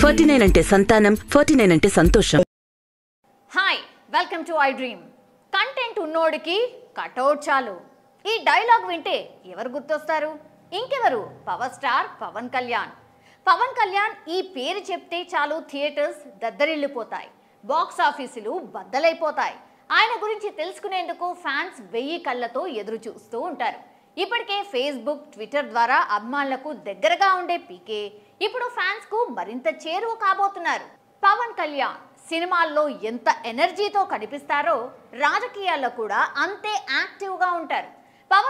forty nine అంటే సంతానం forty nine అంటే సంతోషం hi welcome to I dream content ఉన్నోడికి కటౌట్ చాలు ఈ డైలాగ్ వింటే ఎవరు గుర్తొస్తారు ఇంకెవరు పవర్ స్టార్ పవన్ కళ్యాణ్ పవన్ కళ్యాణ్ ఈ పేరు చెప్తే చాలు థియేటర్స్ దద్దరిల్లిపోతాయి బాక్స్ ఆఫీసులు బద్దలైపోతాయి ఆయన గురించి తెలుసుకునేందుకు ఫ్యాన్స్ వెయ్యి కళ్ళతో ఎదురు చూస్తూ ఉంటారు ఇప్పటికే ఫేస్బుక్ ట్విట్టర్ ద్వారా అభిమానులకు దగ్గరగా ఉండే పీకే ఇప్పుడు ఫ్యాన్స్ కు మరింత చేరువ కాబోతున్నారు పవన్ కళ్యాణ్ సినిమాల్లో ఎంత ఎనర్జీతో కనిపిస్తారో రాజకీయాల్లో కూడా అంతే యాక్టివ్గా ఉంటారు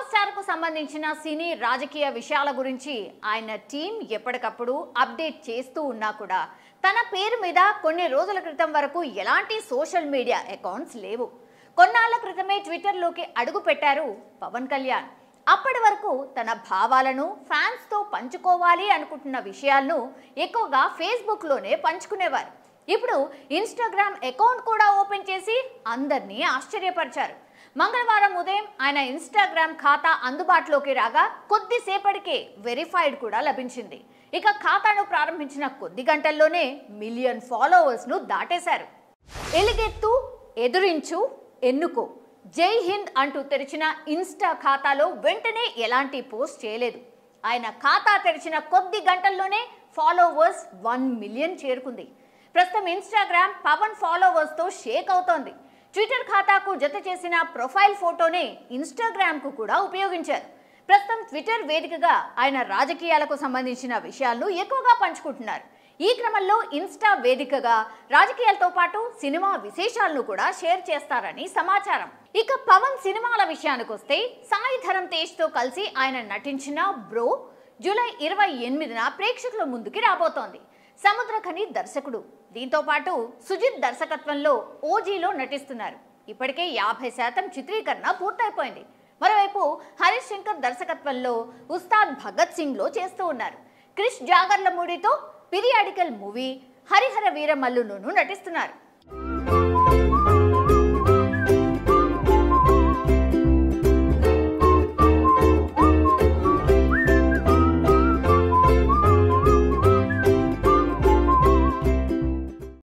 స్టార్ కు సంబంధించిన సినీ రాజకీయ విషయాల గురించి ఆయన టీం ఎప్పటికప్పుడు అప్డేట్ చేస్తూ ఉన్నా కూడా తన పేరు మీద కొన్ని రోజుల క్రితం వరకు ఎలాంటి సోషల్ మీడియా అకౌంట్స్ లేవు కొన్నాళ్ల క్రితమే ట్విట్టర్లోకి అడుగు పెట్టారు పవన్ కళ్యాణ్ అప్పటి వరకు తన భావాలను ఫ్యాన్స్తో పంచుకోవాలి అనుకుంటున్న విషయాలను ఎక్కువగా ఫేస్బుక్లోనే పంచుకునేవారు ఇప్పుడు ఇన్స్టాగ్రామ్ అకౌంట్ కూడా ఓపెన్ చేసి అందరినీ ఆశ్చర్యపరిచారు మంగళవారం ఉదయం ఆయన ఇన్స్టాగ్రామ్ ఖాతా అందుబాటులోకి రాగా కొద్దిసేపటికే వెరిఫైడ్ కూడా లభించింది ఇక ఖాతాను ప్రారంభించిన కొద్ది గంటల్లోనే మిలియన్ ఫాలోవర్స్ను దాటేశారు ఎలుగెత్తు ఎదురించు ఎన్నుకో జై హింద్ అంటూ తెరిచిన ఇన్స్టా ఖాతాలో వెంటనే ఎలాంటి పోస్ట్ చేయలేదు ఆయన ఖాతా తెరిచిన కొద్ది గంటల్లోనే ఫాలోవర్స్ వన్ మిలియన్ చేరుకుంది ప్రస్తుతం ఇన్స్టాగ్రామ్ పవన్ ఫాలోవర్స్తో షేక్ అవుతోంది ట్విట్టర్ ఖాతాకు జత చేసిన ప్రొఫైల్ ఫోటోనే ఇన్స్టాగ్రామ్కు కూడా ఉపయోగించారు ప్రస్తుతం ట్విట్టర్ వేదికగా ఆయన రాజకీయాలకు సంబంధించిన విషయాలను ఎక్కువగా పంచుకుంటున్నారు ఈ క్రమంలో ఇన్స్టా వేదికగా రాజకీయాలతో పాటు సినిమా విశేషాలను కూడా షేర్ చేస్తారని సమాచారం ఇక పవన్ సినిమాల విషయానికి వస్తే సాయి ధరం తేజ్తో కలిసి ఆయన నటించిన బ్రో జూలై ఇరవై ఎనిమిదిన ప్రేక్షకుల ముందుకి రాబోతోంది సముద్రఖని దర్శకుడు దీంతో పాటు సుజిత్ దర్శకత్వంలో ఓజీలో నటిస్తున్నారు ఇప్పటికే యాభై శాతం చిత్రీకరణ పూర్తయిపోయింది మరోవైపు హరీష్ శంకర్ దర్శకత్వంలో ఉస్తాద్ భగత్ సింగ్లో చేస్తూ ఉన్నారు క్రిష్ జాగర్ల మూడితో పీరియాడికల్ మూవీ హరిహర వీరమల్లును నటిస్తున్నారు